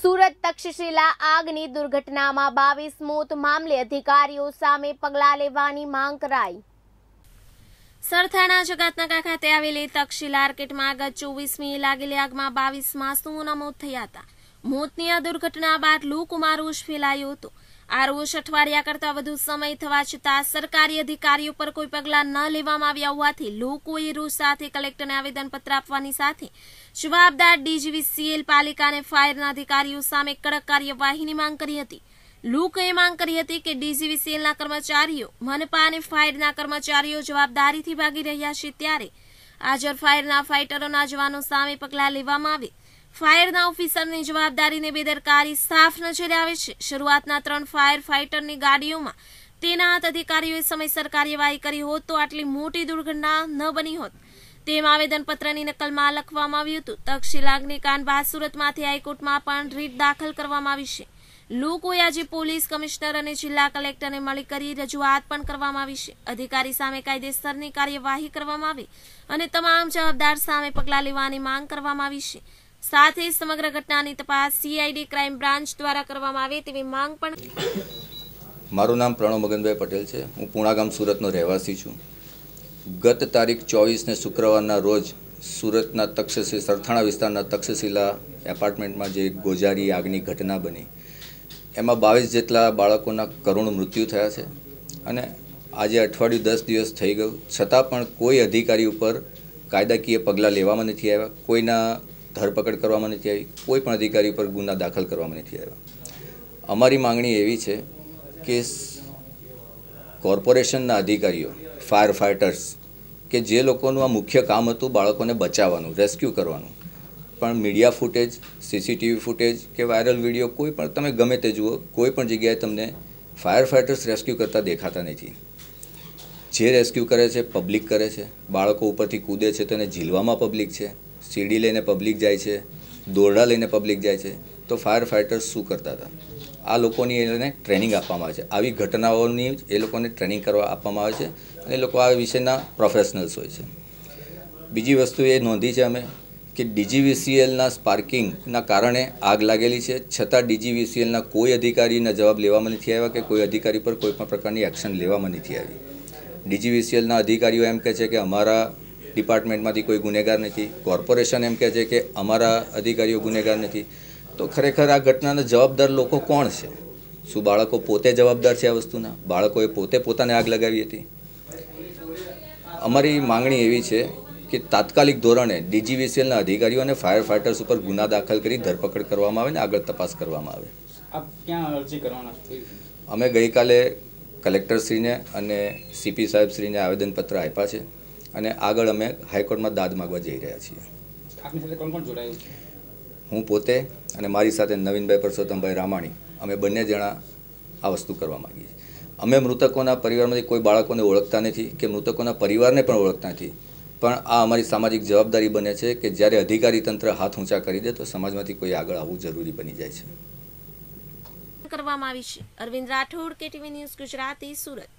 સુરત તક્ષશિલા આગની દુર્ઘટનામાં બાવીસ મોત મામલે અધિકારીઓ સામે પગલાં લેવાની માંગ કરાઈ સરથાણા જગતનગર ખાતે આવેલી તક્ષશિલા આર્કેટમાં ગત ચોવીસમી લાગેલી આગમાં બાવીસ માસુઓના મોત થયા હતા મોતની આ દુર્ઘટના બાદ લૂકુમાર ઉશ ફેલાયો હતો આરઓશ અઠવાડિયા કરતાં વધુ સમય થવા છતાં સરકારી અધિકારીઓ પર કોઈ પગલાં ન લેવામાં આવ્યા હોવાથી લોકોએ રોષ સાથે કલેક્ટરને આવેદનપત્ર આપવાની સાથે જવાબદાર ડીજીવી સીએલ પાલિકા અને ફાયરના અધિકારીઓ સામે કડક કાર્યવાહીની માંગ કરી હતી લોકોએ માંગ કરી હતી કે ડીજીવી સીએલના કર્મચારીઓ મનપા અને ફાયરના કર્મચારીઓ જવાબદારીથી ભાગી રહ્યા છે ત્યારે આજર ફાયરના ફાઇટરોના જવાનો સામે પગલાં લેવામાં આવે ફાયરના ઓફિસરની જવાબદારીને બેદરકારી સાફ નજરે આવે છે શરૂઆતના ત્રણ ફાયર ફાઇટરની ગાડીઓમાં તેનાત અધિકારીઓએ સમયસર કાર્યવાહી કરી હોત તો આટલી મોટી દુર્ઘટના ન બની હોત તેમ આવેદનપત્રની નકલમાં લખવામાં આવ્યું હતું તક્ષશિલા અગ્નિકાંડ બાદ સુરતમાંથી હાઈકોર્ટમાં પણ રીટ દાખલ કરવામાં આવી છે લોકોએ આજે પોલીસ કમિશનર અને જિલ્લા કલેક્ટરને મળી કરી રજૂઆત પણ કરવામાં આવી છે અધિકારી સામે કાયદેસરની કાર્યવાહી કરવામાં આવી અને તમામ જવાબદાર સામે પગલાં લેવાની માંગ કરવામાં આવી છે સાથે સમગ્ર ઘટનાની તપાસ સીઆઈડી ક્રાઇમ બ્રાન્ચ દ્વારા કરવામાં આવે તેવી માંગ પણ મારું નામ પ્રણવ મગનભાઈ પટેલ છે હું પૂણાગામ સુરતનો રહેવાસી છું ગત તારીખ ચોવીસને શુક્રવારના રોજ સુરતના તક્ષશી સરથાણા વિસ્તારના તક્ષશિલા એપાર્ટમેન્ટમાં જે ગોજારી આગની ઘટના બની એમાં બાવીસ જેટલા બાળકોના કરુણ મૃત્યુ થયા છે અને આજે અઠવાડિયું દસ દિવસ થઈ ગયું છતાં પણ કોઈ અધિકારી ઉપર કાયદાકીય પગલાં લેવામાં નથી આવ્યા કોઈના ધરપકડ કરવામાં નથી આવી કોઈ પણ અધિકારી પર ગુના દાખલ કરવામાં નથી આવ્યા અમારી માંગણી એવી છે કે કોર્પોરેશનના અધિકારીઓ ફાયર ફાઇટર્સ કે જે લોકોનું આ મુખ્ય કામ હતું બાળકોને બચાવવાનું રેસ્ક્યુ કરવાનું પણ મીડિયા ફૂટેજ સીસીટીવી ફૂટેજ કે વાયરલ વિડીયો કોઈ પણ તમે ગમે તે જુઓ કોઈ પણ જગ્યાએ તમને ફાયર ફાઇટર્સ રેસ્ક્યુ કરતા દેખાતા નથી જે રેસ્ક્યુ કરે છે પબ્લિક કરે છે બાળકો ઉપરથી કૂદે છે તેને ઝીલવામાં પબ્લિક છે સીડી લઈને પબ્લિક જાય છે દોરડા લઈને પબ્લિક જાય છે તો ફાયર ફાઇટર્સ શું કરતા હતા આ લોકોની એને ટ્રેનિંગ આપવામાં આવે છે આવી ઘટનાઓની એ લોકોને ટ્રેનિંગ કરવા આપવામાં આવે છે અને એ લોકો આ વિશેના પ્રોફેશનલ્સ હોય છે બીજી વસ્તુ એ નોંધી છે અમે કે ડીજીવીસીએલના સ્પાર્કિંગના કારણે આગ લાગેલી છે છતાં ડીજીવીસીએલના કોઈ અધિકારીના જવાબ લેવામાં નથી આવ્યા કે કોઈ અધિકારી પર કોઈ પણ પ્રકારની એક્શન લેવામાં નથી આવી ડીજીવીસીએલના અધિકારીઓ એમ કહે છે કે અમારા ડિપાર્ટમેન્ટમાંથી કોઈ ગુનેગાર નથી કોર્પોરેશન એમ કહે છે કે અમારા અધિકારીઓ ગુનેગાર નથી તો ખરેખર આ ઘટનાના જવાબદાર લોકો કોણ છે શું બાળકો પોતે જવાબદાર છે આ વસ્તુના બાળકોએ પોતે પોતાને આગ લગાવી હતી અમારી માંગણી એવી છે કે તાત્કાલિક ધોરણે ડીજીવીસીએલના અધિકારીઓ અને ફાયર ફાઇટર્સ ઉપર ગુના દાખલ કરી ધરપકડ કરવામાં આવે અને આગળ તપાસ કરવામાં આવે અમે ગઈકાલે કલેક્ટરશ્રીને અને સીપી સાહેબશ્રીને આવેદનપત્ર આપ્યા છે અને આગળ અમે હાઈકોર્ટમાં દાદ માગવા જઈ રહ્યા છીએ હું પોતે અને મારી સાથે નવીનભાઈ પરસોત્તમભાઈ રામાણી અમે બંને જણા આ વસ્તુ કરવા માગીએ છીએ અમે મૃતકોના પરિવારમાંથી કોઈ બાળકોને ઓળખતા નથી કે મૃતકોના પરિવારને પણ ઓળખતા નથી પણ આ અમારી સામાજિક જવાબદારી બને છે કે જ્યારે અધિકારી તંત્ર હાથ ઊંચા કરી દે તો સમાજમાંથી કોઈ આગળ આવવું જરૂરી બની જાય છે કરવામાં આવી છે અરવિંદ રાઠોડ કેટીવી ન્યૂઝ ગુજરાતી સુરત